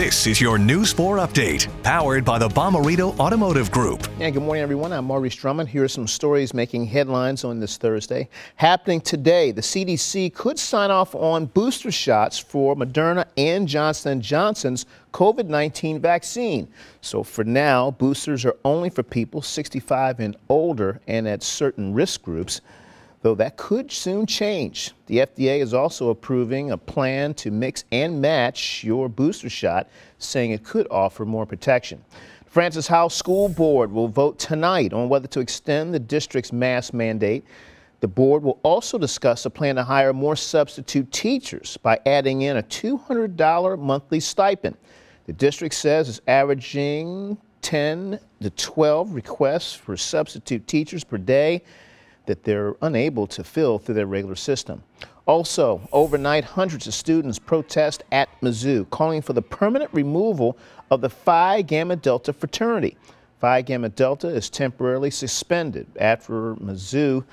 This is your news four Update, powered by the Bomarito Automotive Group. And good morning, everyone. I'm Maurice Strumman. Here are some stories making headlines on this Thursday. Happening today, the CDC could sign off on booster shots for Moderna and Johnson & Johnson's COVID-19 vaccine. So for now, boosters are only for people 65 and older and at certain risk groups though that could soon change. The FDA is also approving a plan to mix and match your booster shot, saying it could offer more protection. Francis House School Board will vote tonight on whether to extend the district's mask mandate. The board will also discuss a plan to hire more substitute teachers by adding in a $200 monthly stipend. The district says it's averaging 10 to 12 requests for substitute teachers per day that they're unable to fill through their regular system. Also, overnight, hundreds of students protest at Mizzou, calling for the permanent removal of the Phi Gamma Delta fraternity. Phi Gamma Delta is temporarily suspended after Mizzou,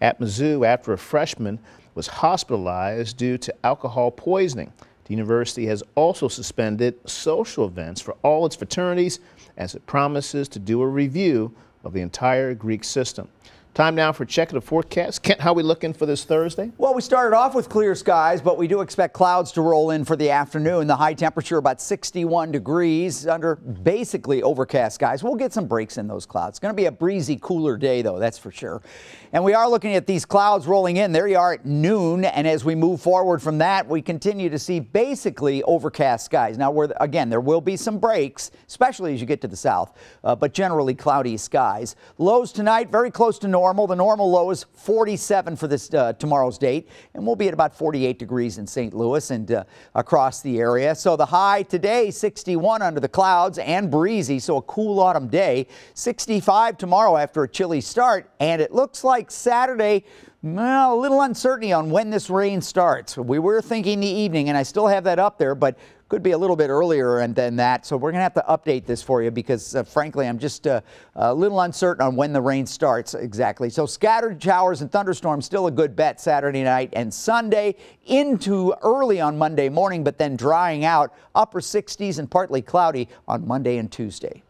at Mizzou after a freshman was hospitalized due to alcohol poisoning. The university has also suspended social events for all its fraternities as it promises to do a review of the entire Greek system. Time now for check of the forecast. Kent, how are we looking for this Thursday? Well, we started off with clear skies, but we do expect clouds to roll in for the afternoon. The high temperature about 61 degrees under basically overcast skies. We'll get some breaks in those clouds. It's going to be a breezy, cooler day, though, that's for sure. And we are looking at these clouds rolling in. There you are at noon. And as we move forward from that, we continue to see basically overcast skies. Now, where again, there will be some breaks, especially as you get to the south, uh, but generally cloudy skies. Lows tonight, very close to normal normal. The normal low is 47 for this uh, tomorrow's date, and we'll be at about 48 degrees in St. Louis and uh, across the area. So the high today, 61 under the clouds and breezy, so a cool autumn day. 65 tomorrow after a chilly start, and it looks like Saturday well, a little uncertainty on when this rain starts. We were thinking the evening, and I still have that up there, but could be a little bit earlier than that. So we're going to have to update this for you because, uh, frankly, I'm just uh, a little uncertain on when the rain starts exactly. So scattered showers and thunderstorms still a good bet Saturday night and Sunday into early on Monday morning, but then drying out upper 60s and partly cloudy on Monday and Tuesday.